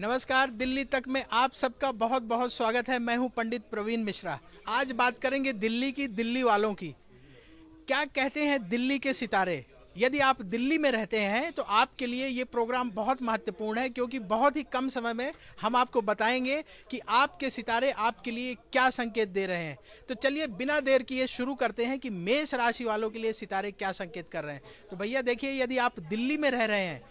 नमस्कार दिल्ली तक में आप सबका बहुत बहुत स्वागत है मैं हूं पंडित प्रवीण मिश्रा आज बात करेंगे दिल्ली की दिल्ली वालों की क्या कहते हैं दिल्ली के सितारे यदि आप दिल्ली में रहते हैं तो आपके लिए ये प्रोग्राम बहुत महत्वपूर्ण है क्योंकि बहुत ही कम समय में हम आपको बताएंगे कि आपके सितारे आपके लिए क्या संकेत दे रहे हैं तो चलिए बिना देर किए शुरू करते हैं कि मेष राशि वालों के लिए सितारे क्या संकेत कर रहे हैं तो भैया देखिए यदि आप दिल्ली में रह रहे हैं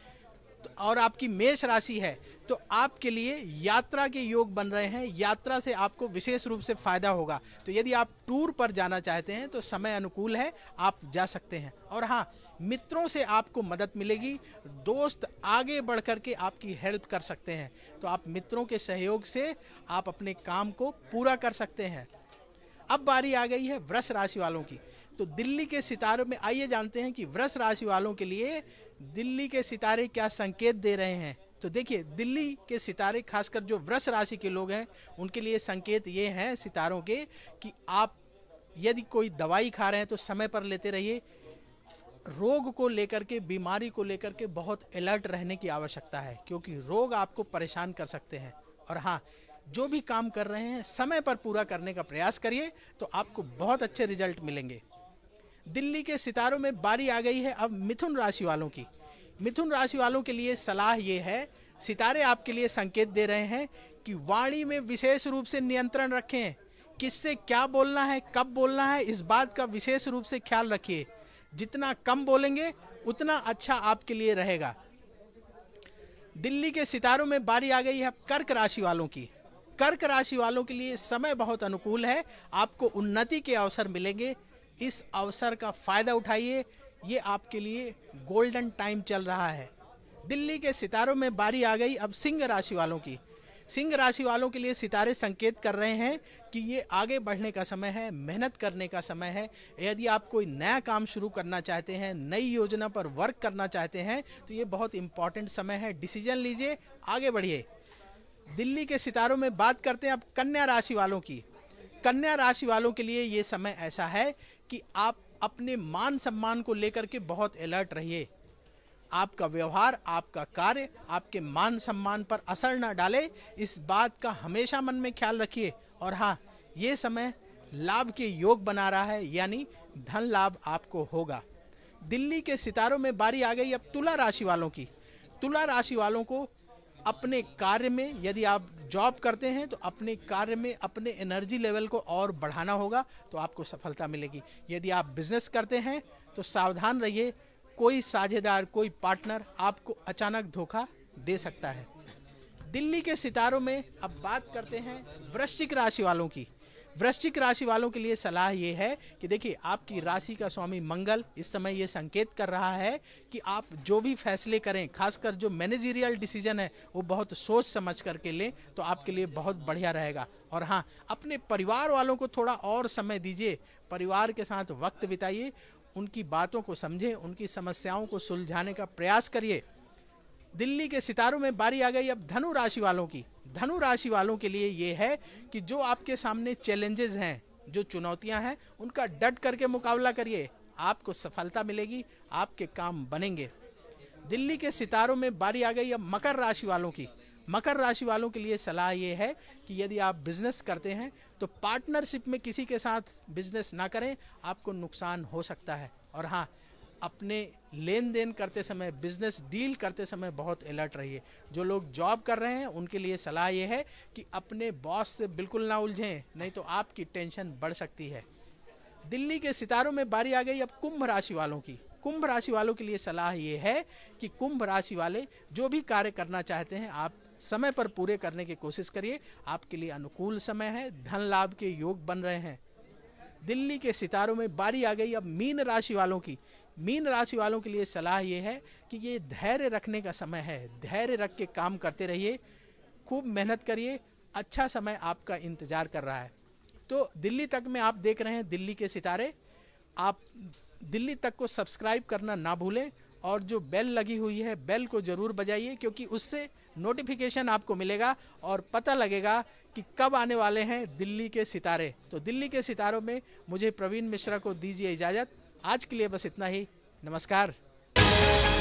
तो और आपकी मेष राशि है तो आपके लिए यात्रा के योग बन रहे हैं यात्रा से आपको विशेष रूप से फायदा होगा तो यदि आप टूर पर जाना चाहते हैं तो समय अनुकूल है आप जा सकते हैं और हाँ मित्रों से आपको मदद मिलेगी दोस्त आगे बढ़ करके आपकी हेल्प कर सकते हैं तो आप मित्रों के सहयोग से आप अपने काम को पूरा कर सकते हैं अब बारी आ गई है वृष राशि वालों की तो दिल्ली के सितारों में आइए जानते हैं कि वृष राशि वालों के लिए दिल्ली के सितारे क्या संकेत दे रहे हैं तो देखिए दिल्ली के सितारे खासकर जो वृष राशि के लोग हैं उनके लिए संकेत ये हैं सितारों के कि आप यदि कोई दवाई खा रहे हैं तो समय पर लेते रहिए रोग को लेकर के बीमारी को लेकर के बहुत अलर्ट रहने की आवश्यकता है क्योंकि रोग आपको परेशान कर सकते हैं और हाँ जो भी काम कर रहे हैं समय पर पूरा करने का प्रयास करिए तो आपको बहुत अच्छे रिजल्ट मिलेंगे दिल्ली के सितारों में बारी आ गई है अब मिथुन राशि वालों की मिथुन राशि वालों के लिए सलाह ये है सितारे आपके लिए संकेत दे रहे हैं कि वाणी में विशेष रूप से नियंत्रण रखें किससे क्या बोलना है कब बोलना है इस बात का विशेष रूप से ख्याल रखिए जितना कम बोलेंगे उतना अच्छा आपके लिए रहेगा दिल्ली के सितारों में बारी आ गई है कर्क राशि वालों की कर्क राशि वालों के लिए समय बहुत अनुकूल है आपको उन्नति के अवसर मिलेंगे इस अवसर का फायदा उठाइए ये आपके लिए गोल्डन टाइम चल रहा है दिल्ली के सितारों में बारी आ गई अब सिंह राशि वालों की सिंह राशि वालों के लिए सितारे संकेत कर रहे हैं कि ये आगे बढ़ने का समय है मेहनत करने का समय है यदि आप कोई नया काम शुरू करना चाहते हैं नई योजना पर वर्क करना चाहते हैं तो ये बहुत इंपॉर्टेंट समय है डिसीजन लीजिए आगे बढ़िए दिल्ली के सितारों में बात करते हैं अब कन्या राशि वालों की कन्या राशि वालों के लिए ये समय ऐसा है कि आप अपने मान सम्मान को लेकर के बहुत अलर्ट रहिए आपका व्यवहार आपका कार्य आपके मान सम्मान पर असर ना डाले इस बात का हमेशा मन में ख्याल रखिए और हाँ ये समय लाभ के योग बना रहा है यानी धन लाभ आपको होगा दिल्ली के सितारों में बारी आ गई अब तुला राशि वालों की तुला राशि वालों को अपने कार्य में यदि आप जॉब करते हैं तो अपने कार्य में अपने एनर्जी लेवल को और बढ़ाना होगा तो आपको सफलता मिलेगी यदि आप बिजनेस करते हैं तो सावधान रहिए कोई साझेदार कोई पार्टनर आपको अचानक धोखा दे सकता है दिल्ली के सितारों में अब बात करते हैं वृश्चिक राशि वालों की वृश्चिक राशि वालों के लिए सलाह ये है कि देखिए आपकी राशि का स्वामी मंगल इस समय ये संकेत कर रहा है कि आप जो भी फैसले करें खासकर जो मैनेजीरियल डिसीजन है वो बहुत सोच समझ करके लें तो आपके लिए बहुत बढ़िया रहेगा और हाँ अपने परिवार वालों को थोड़ा और समय दीजिए परिवार के साथ वक्त बिताइए उनकी बातों को समझें उनकी समस्याओं को सुलझाने का प्रयास करिए दिल्ली के सितारों में बारी आ गई अब धनु राशि वालों की धनु राशि वालों के लिए ये है कि जो आपके सामने चैलेंजेस हैं जो चुनौतियां हैं उनका डट करके मुकाबला करिए आपको सफलता मिलेगी आपके काम बनेंगे दिल्ली के सितारों में बारी आ गई अब मकर राशि वालों की मकर राशि वालों के लिए सलाह ये है कि यदि आप बिजनेस करते हैं तो पार्टनरशिप में किसी के साथ बिजनेस ना करें आपको नुकसान हो सकता है और हाँ अपने लेन देन करते समय बिजनेस डील करते समय बहुत अलर्ट रहिए जो लोग जॉब कर रहे हैं उनके लिए सलाह ये है कि अपने बॉस से बिल्कुल ना उलझें नहीं तो आपकी टेंशन बढ़ सकती है दिल्ली के सितारों में बारी आ गई अब कुंभ राशि वालों की कुंभ राशि वालों के लिए सलाह ये है कि कुंभ राशि वाले जो भी कार्य करना चाहते हैं आप समय पर पूरे करने की कोशिश करिए आपके लिए अनुकूल समय है धन लाभ के योग बन रहे हैं दिल्ली के सितारों में बारी आ गई अब मीन राशि वालों की मीन राशि वालों के लिए सलाह ये है कि ये धैर्य रखने का समय है धैर्य रख के काम करते रहिए खूब मेहनत करिए अच्छा समय आपका इंतज़ार कर रहा है तो दिल्ली तक में आप देख रहे हैं दिल्ली के सितारे आप दिल्ली तक को सब्सक्राइब करना ना भूलें और जो बेल लगी हुई है बेल को ज़रूर बजाइए क्योंकि उससे नोटिफिकेशन आपको मिलेगा और पता लगेगा कि कब आने वाले हैं दिल्ली के सितारे तो दिल्ली के सितारों में मुझे प्रवीण मिश्रा को दीजिए इजाज़त आज के लिए बस इतना ही नमस्कार